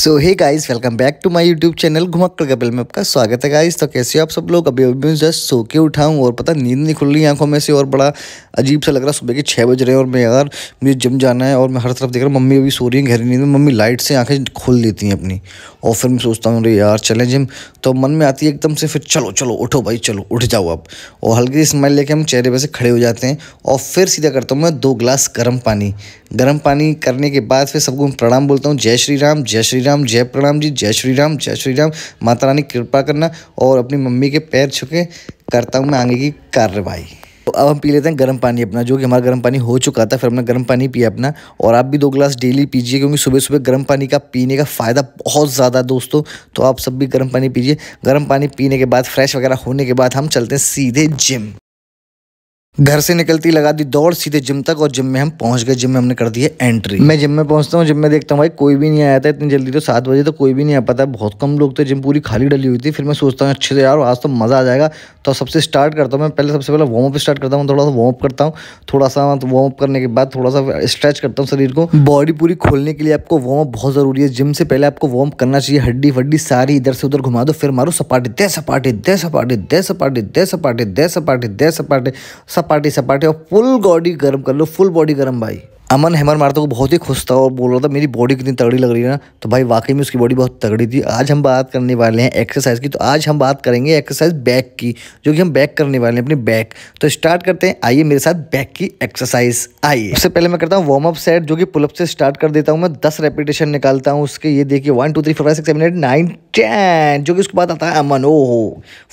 so hey guys welcome back to my YouTube channel Ghumakkad Kapil में आपका स्वागत है गाइस तो कैसे हो आप सब लोग अभी अभी जस्ट सो के उठाऊँ और पता नींद नहीं खुल रही आंखों में से और बड़ा अजीब सा लग रहा सुबह के छः बज रहे हैं और मैं यार मुझे जिम जाना है और मैं हर तरफ देख रहा हूँ मम्मी अभी सो रही है घर नींद में मम्मी लाइट से आँखें खोल देती हैं अपनी और फिर मैं सोचता हूँ अरे यार चले जिम तो मन में आती है एकदम से फिर चलो चलो उठो भाई चलो उठ जाओ आप और हल्की स्माइल लेके हम चेहरे पर से खड़े हो जाते हैं और फिर सीधा करता हूँ मैं दो ग्लास गर्म पानी गर्म पानी करने के बाद फिर सबको मैं प्रणाम बोलता हूँ जय श्री राम जय श्री राम जय प्रणाम जी जय श्री राम जय श्री राम माता रानी कृपा करना और अपनी मम्मी के पैर छुके करता हूँ मैं आगे की कार्रवाई तो अब हम पी लेते हैं गर्म पानी अपना जो कि हमारा गर्म पानी हो चुका था फिर हमने गर्म पानी पिया अपना और आप भी दो ग्लास डेली पीजिए क्योंकि सुबह सुबह गर्म पानी का पीने का फ़ायदा बहुत ज़्यादा है दोस्तों तो आप सब भी गर्म पानी पीजिए गर्म पानी पीने के बाद फ्रेश वगैरह होने के बाद हम चलते हैं सीधे जिम घर से निकलती लगा दी दौड़ सीधे जिम तक और जिम में हम पहुंच गए जिम में हमने कर दी है एंट्री मैं जिम में पहुंचता हूँ जिम में देखता हूँ भाई कोई भी नहीं आया था इतनी जल्दी तो सात बजे तो कोई भी नहीं आ पाता बहुत कम लोग थे जिम पूरी खाली डली हुई थी फिर मैं सोचता हूँ अच्छे से यार आज तो मज़ा आ जाएगा तो सबसे स्टार्ट करता हूँ मैं पहले सबसे पहले वार्म अप स्टार्ट करता हूँ थोड़ा सा वार्म अप करता हूँ थोड़ा सा वार्म मतलब अप करने के बाद थोड़ा सा स्ट्रेच करता हूँ शरीर को बॉडी पूरी खोलने के लिए आपको वार्म अप बहुत ज़रूरी है जिम से पहले आपको वार्म अप करना चाहिए हड्डी वड्डी सारी इधर से उधर घुमा दो फिर मारो सपाटे दे सपाटे दे सपाटे दे सपाटे दे सपाटे दे सपाटे दे सपाटे सपाटी सपाटी और फुल बॉडी गर्म कर लो फुल बॉडी गर्म भाई अमन हेमर मारता को बहुत ही खुश था और बोल रहा था मेरी बॉडी कितनी तगड़ी लग रही है ना तो भाई वाकई में उसकी बॉडी बहुत तगड़ी थी आज हम बात करने वाले हैं एक्सरसाइज की तो आज हम बात करेंगे एक्सरसाइज बैक की जो कि हम बैक करने वाले हैं अपने बैक तो स्टार्ट करते हैं आइए मेरे साथ बैक की एक्सरसाइज आइए सबसे पहले मैं करता हूँ वार्म अप सेट जो कि पुलअप से स्टार्ट कर देता हूँ मैं दस रेपिटेशन निकालता हूँ उसके ये देखिए one two three four five six seven eight nine ten जो कि उसके बाद आता है अमन ओ हो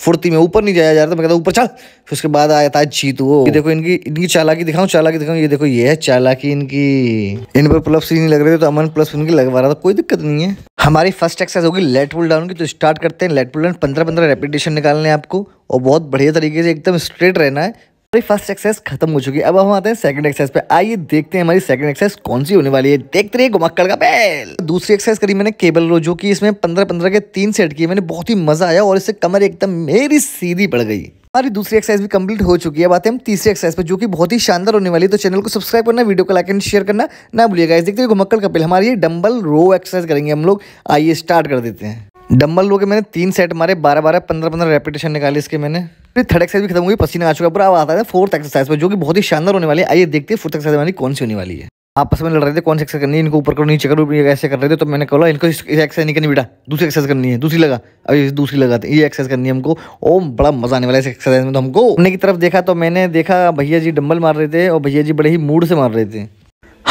फुर्ती में ऊपर नहीं जाया जा रहा था मैं कहता ऊपर चल फिर उसके बाद आता है वो देखो इनकी इनकी चालाकी दिखाऊँ चालाकी दिखाऊँ ये देखो ये है चालाकी इनकी की इन पर प्लस ही नहीं लग रहे थे तो अमन प्लस उनकी लगवा रहा था कोई दिक्कत नहीं है हमारी फर्स्ट एक्सरसाइज होगी लेट पुल डाउन की तो स्टार्ट करते हैं लेट पुल डाउन पंद्रह पंद्रह रेपिटेशन निकालने हैं आपको और बहुत बढ़िया तरीके से एकदम स्ट्रेट रहना है हमारी फर्स्ट एक्सरसाइज खत्म हो चुकी है अब हम आते हैं सेकंड एक्सरसाइज पे आइए देखते हैं हमारी सेकंड एक्सरसाइज कौन सी होने वाली है देखते रहिए गुमक्कड़ का बेल दूसरी एक्सरसाइज करी मैंने केबल रो जो की इसमें पंद्रह पंद्रह के तीन सेट किए मैंने बहुत ही मजा आया और इससे कमर एकदम मेरी सीधी पड़ गई हमारी दूसरी एक्सरसाइज भी कंप्लीट हो चुकी है अब आते हैं हम तीसरी एक्सरसाइज पे जो कि बहुत ही शानदार होने वाली है तो चैनल को सब्सक्राइब करना वीडियो को लाइक एंड शेयर करना ना भूलिएगा इस देखते हुए घुमक्कड़ कपिल हमारी डंबल रो एक्सरसाइज करेंगे हम लोग आइए स्टार्ट कर देते हैं डम्बल लो के मैंने तीन सेट मारे बारह बारह पंद्रह पंद्रह रेपिटेशन निकाली इसके मैंने फिर थर्ड एक्सरसाइज भी खत्म हुई पसीना आ चुका पर अब आता है फोर्थ एक्सरसाइज पर जो कि बहुत ही शानदार होने वाली है आइए देखते हैं फोर्थ एक्सरसाइज हमारी कौन सी होने वाली है आपस में लड़ रहे थे कौन सी एक्सरसाइज करनी है इनको ऊपर करो नीचे करो ऐसे कर रहे थे तो मैंने कहा इनको इस एक्सरसाइज नहीं करनी बेटा दूसरी एक्सरसाइज करनी है दूसरी लगा अभी दूसरी लगा ये एक्सरसाइज करनी है हमको ओ बड़ा मजा आने वाला है इस एक्सरसाइज में तो हमको अपने की तरफ देखा तो मैंने देखा भैया जी डम्बल मार रहे थे और भैया जी बड़े ही मूड से मार रहे थे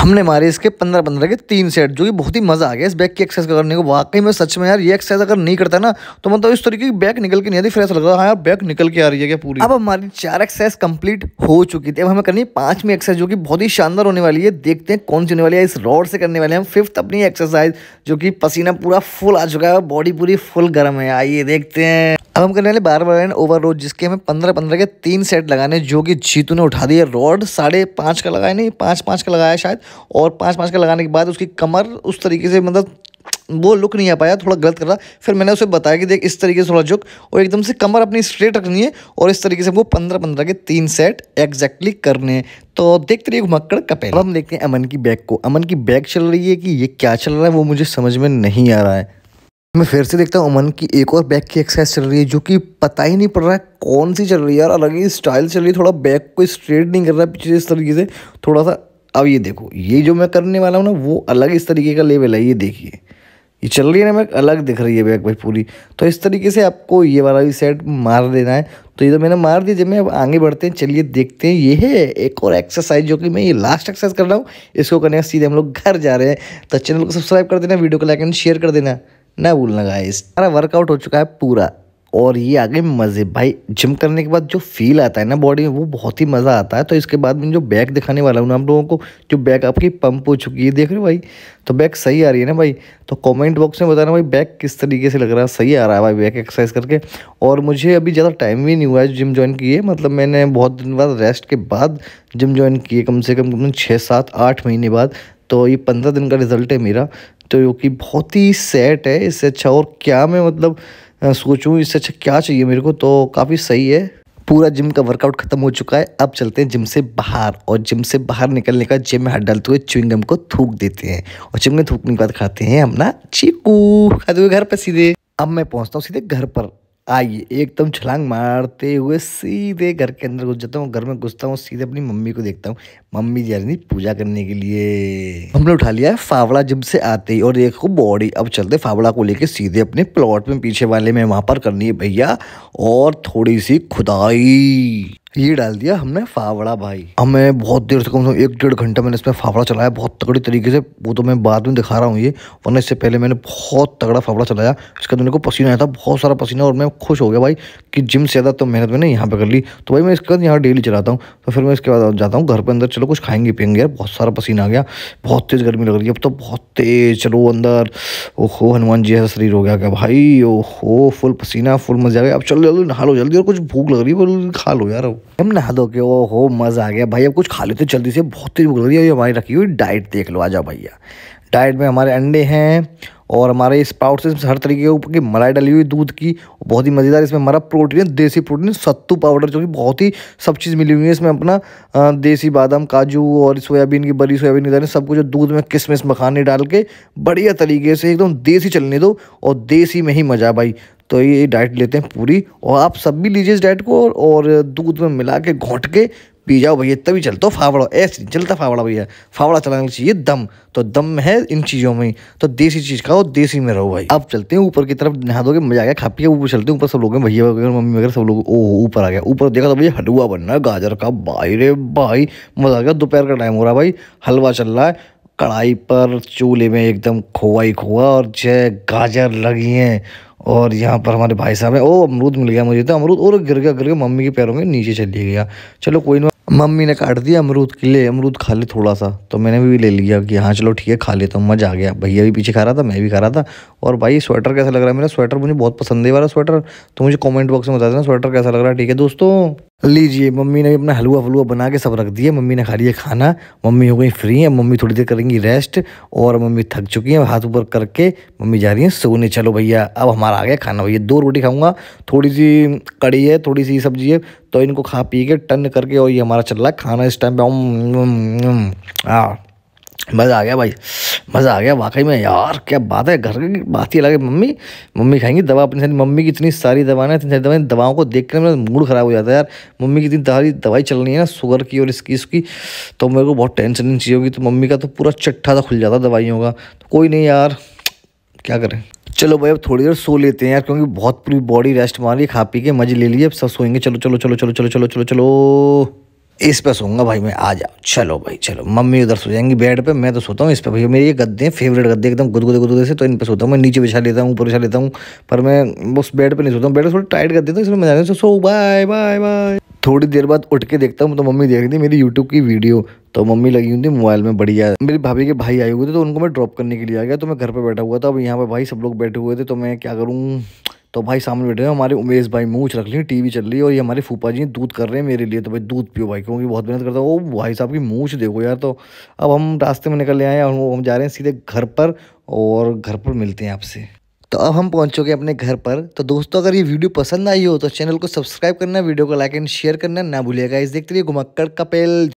हमने मारे इसके पंद्रह पंद्रह के तीन सेट जो कि बहुत ही मज़ा आ गया इस बैक की एक्सरसाइज करने को वाकई में सच में यार ये एक्सरसाइज अगर नहीं करता ना तो मतलब इस तरीके की बैक निकल के नहीं आती फिर ऐसा लग रहा है हाँ यार बैक निकल के आ रही है क्या पूरी अब हमारी चार एक्सरसाइज कंप्लीट हो चुकी थी अब हमें करनी है एक्सरसाइज जो कि बहुत ही शानदार होने वाली है देखते हैं कौन सी होने वाली है इस रोड से करने वाले हम फिफ्थ अपनी एक्सरसाइज जो कि पसीना पूरा फुल आ चुका है बॉडी पूरी फुल गर्म है आइए देखते हैं अब हम करने वाले बार एंड ओवर रोड जिसके हमें पंद्रह पंद्रह के तीन सेट लगाने जो कि जीतू ने उठा दिया रॉड साढ़े पाँच का लगाया नहीं पाँच पाँच का लगाया शायद और पाँच पाँच का लगाने के बाद उसकी कमर उस तरीके से मतलब वो लुक नहीं आ पाया थोड़ा गलत कर रहा फिर मैंने उसे बताया कि देख इस तरीके से थोड़ा झुक और एकदम से कमर अपनी स्ट्रेट रखनी है और इस तरीके से वो पंद्रह पंद्रह के तीन सेट एग्जैक्टली करने तो देखते रहिए घुमक्कड़ कपे अब हम देखते हैं अमन की बैग को अमन की बैग चल रही है कि ये क्या चल रहा है वो मुझे समझ में नहीं आ रहा है मैं फिर से देखता हूँ अमन की एक और बैक की एक्सरसाइज चल रही है जो कि पता ही नहीं पड़ रहा है कौन सी चल रही है यार अलग ही स्टाइल चल रही है थोड़ा बैक को स्ट्रेट नहीं कर रहा है पीछे इस तरीके से थोड़ा सा अब ये देखो ये जो मैं करने वाला हूँ ना वो अलग इस तरीके का लेवल है ये देखिए ये चल रही है ना मैं अलग दिख रही है बैक भाई पूरी तो इस तरीके से आपको ये वाला भी सेट मार देना है तो ये तो मैंने मार दिया जब मैं अब आगे बढ़ते हैं चलिए देखते हैं ये है एक और एक्सरसाइज जो कि मैं ये लास्ट एक्सरसाइज कर रहा हूँ इसको करने का सीधे हम लोग घर जा रहे हैं तो चैनल को सब्सक्राइब कर देना वीडियो को लाइक एंड शेयर कर देना ना भूलना गाइस हमारा वर्कआउट हो चुका है पूरा और ये आगे मज़े भाई जिम करने के बाद जो फील आता है ना बॉडी में वो बहुत ही मज़ा आता है तो इसके बाद में जो बैक दिखाने वाला हूँ ना आप लोगों को जो बैक आपकी पंप हो चुकी है देख रहे हो भाई तो बैक सही आ रही है ना भाई तो कमेंट बॉक्स में बताना भाई बैक किस तरीके से लग रहा है सही आ रहा है भाई बैक एक्सरसाइज करके और मुझे अभी ज़्यादा टाइम भी नहीं हुआ है जिम ज्वाइन किए मतलब मैंने बहुत दिन बाद रेस्ट के बाद जिम ज्वाइन किए कम से कम छः सात आठ महीने बाद तो ये पंद्रह दिन का रिजल्ट है मेरा जो कि बहुत ही सेट है इससे अच्छा और क्या मैं मतलब सोचूं इससे अच्छा क्या चाहिए मेरे को तो काफ़ी सही है पूरा जिम का वर्कआउट खत्म हो चुका है अब चलते हैं जिम से बाहर और जिम से बाहर निकलने का जिम में हाथ डालते हुए चुविंगम को थूक देते हैं और चुविंगम थूकने के बाद खाते हैं अपना चीकू खाते हुए घर पर सीधे अब मैं पहुंचता हूँ सीधे घर पर आइए एकदम छलांग मारते हुए सीधे घर के अंदर घुस जाता हूँ घर में घुसता हूँ सीधे अपनी मम्मी को देखता हूँ मम्मी जा रही पूजा करने के लिए हमने उठा लिया है फावड़ा जिम से आते ही और देखो बॉडी अब चलते फावड़ा को लेके सीधे अपने प्लॉट में पीछे वाले में वहाँ पर करनी है भैया और थोड़ी सी खुदाई ये डाल दिया हमने फावड़ा भाई हमें बहुत देर से कम से कम एक डेढ़ घंटा मैंने इसमें फावड़ा चलाया बहुत तगड़ी तरीके से वो तो मैं बाद में दिखा रहा हूँ ये वरना इससे पहले मैंने बहुत तगड़ा फावड़ा चलाया इसके बाद तो मेरे को पसीना आया था बहुत सारा पसीना और मैं खुश हो गया भाई कि जिम से ज़्यादा तो मेहनत मैंने यहाँ पर कर ली तो भाई मैं इसके बाद यहाँ डेली चलाता हूँ तो फिर मैं इसके बाद जाता हूँ घर पर अंदर चलो कुछ खाएंगे पियेंगे यार बहुत सारा पसीना आ गया बहुत तेज़ गर्मी लग रही है अब तो बहुत तेज़ चलो अंदर ओहो हनुमान जी ऐसा शरीर हो गया क्या भाई ओहो फुल पसीना फुल मजा आ गया अब चलो जल्दी नहा लो जल्दी और कुछ भूख लग रही है खा लो यार अब हम नहा दो के ओ हो मज़ा आ गया भाई अब कुछ खा लेते जल्दी से बहुत तेज भूख लग रही है हमारी रखी हुई डाइट देख लो आ जाओ भैया डाइट में हमारे अंडे हैं और हमारे स्पाउट्स इसमें हर तरीके के ऊपर की मलाई डली हुई दूध की बहुत ही मज़ेदार इसमें हमारा प्रोटीन है देसी प्रोटीन सत्तू पाउडर जो कि बहुत ही सब चीज़ मिली हुई है इसमें अपना देसी बादाम काजू और सोयाबीन की बड़ी सोयाबीन की सब कुछ दूध में किसमिस मखाने डाल के बढ़िया तरीके से एकदम देसी चलने दो और देसी में ही मज़ा भाई तो ये डाइट लेते हैं पूरी और आप सब भी लीजिए इस डाइट को और दूध में मिला के घोट के पी जाओ भैया तभी चलता हो फावड़ा ऐसे चलता फावड़ा भैया फावड़ा चलाना चाहिए दम तो दम है इन चीज़ों में तो देसी चीज़ खाओ देसी में रहो भाई अब चलते हैं ऊपर की तरफ नहा दोगे मजा आ गया खा पिया ऊपर चलते हैं ऊपर सब लोग भैया वगैरह मम्मी वगैरह सब लोग ओह ऊपर आ गया ऊपर देखा तो भैया हलवा बनना गाजर का भाई रे भाई मज़ा आ गया दोपहर का टाइम हो रहा है भाई हलवा चल रहा है कढ़ाई पर चूल्हे में एकदम खोआ ही खोआ और जय गाजर लगी हैं और यहाँ पर हमारे भाई साहब हैं ओ अमरूद मिल गया मुझे तो अमरूद और गिर गया गिर गया मम्मी के पैरों में नीचे चली गया चलो कोई ना मम्मी ने काट दिया अमरूद के लिए अमरूद खा ले थोड़ा सा तो मैंने भी ले लिया कि हाँ चलो ठीक है खा ले तो मज़ा आ गया भैया भी पीछे खा रहा था मैं भी खा रहा था और भाई स्वेटर कैसा लग रहा है मेरा स्वेटर मुझे बहुत पसंद है वाला स्वेटर तो मुझे कॉमेंट बॉक्स में बता देना स्वेटर कैसा लग रहा है ठीक है दोस्तों लीजिए मम्मी ने अपना हलवा फलुआ बना के सब रख दिया मम्मी ने खा लिया खाना मम्मी हो गई फ्री है मम्मी थोड़ी देर करेंगी रेस्ट और मम्मी थक चुकी हैं हाथ ऊपर करके मम्मी जा रही हैं सोने चलो भैया अब हमारा आ गया खाना भैया दो रोटी खाऊंगा थोड़ी सी कड़ी है थोड़ी सी सब्जी है तो इनको खा पी के टन करके और ये हमारा चल रहा है खाना इस टाइम पे मज़ा आ गया भाई मज़ा आ गया वाकई में यार क्या बात है घर की बात ही अलग है मम्मी मम्मी खाएंगी दवा अपनी सारी मम्मी की इतनी सारी दवाएं इतनी सारी दवाएं दवाओं को देख कर मेरा मूड ख़राब हो जाता है यार मम्मी की इतनी सारी दवाई चल रही है ना शुगर की और इसकी इसकी तो मेरे को बहुत टेंशन नहीं चाहिए होगी तो मम्मी का तो पूरा चट्ठा सा खुल जाता दवाइयों का तो कोई नहीं यार क्या करें चलो भाई अब थोड़ी देर सो लेते हैं यार क्योंकि बहुत पूरी बॉडी रेस्ट मार है खा पी के मज़े ले लिए अब सब सोएंगे चलो चलो चलो चलो चलो चलो चलो चलो इस पर सोऊंगा भाई मैं आ जाओ चलो भाई चलो मम्मी उधर सो जाएंगी बेड पे मैं तो सोता हूँ इस पर भाई मेरे ये गद्दे हैं फेवरेट गद्दे एकदम गुदगुदे गुदगुदे से तो इन पे सोता हूँ मैं नीचे बिछा लेता हूँ ऊपर बिछा लेता हूँ पर मैं उस बेड पे नहीं सोता हूँ बेड थोड़ी टाइट कर देता हूँ इसमें मजा सो बाय बाय बाय थोड़ी देर बाद उठ के देखता हूँ तो मम्मी देख रही थी मेरी यूट्यूब की वीडियो तो मम्मी लगी हुई थी मोबाइल में बढ़िया मेरी भाभी के भाई आए हुए थे तो उनको मैं ड्रॉप करने के लिए आ गया तो मैं घर पर बैठा हुआ था अब यहाँ पर भाई सब लोग बैठे हुए थे तो मैं क्या करूँ तो भाई सामने बैठे हैं हमारे उमेश भाई मूछ रख ली टीवी चल रही है और ये हमारे फूफा जी दूध कर रहे हैं मेरे लिए तो भाई दूध पियो भाई क्योंकि बहुत मेहनत करता है वो भाई साहब की मूछ देखो यार तो अब हम रास्ते में निकल आए हैं और हम जा रहे हैं सीधे घर पर और घर पर मिलते हैं आपसे तो अब हम पहुंच चुके अपने घर पर तो दोस्तों अगर ये वीडियो पसंद आई हो तो चैनल को सब्सक्राइब करना वीडियो को लाइक एंड शेयर करना ना भूलिएगा इस देखते रहिए घुमक्कड़ कपेल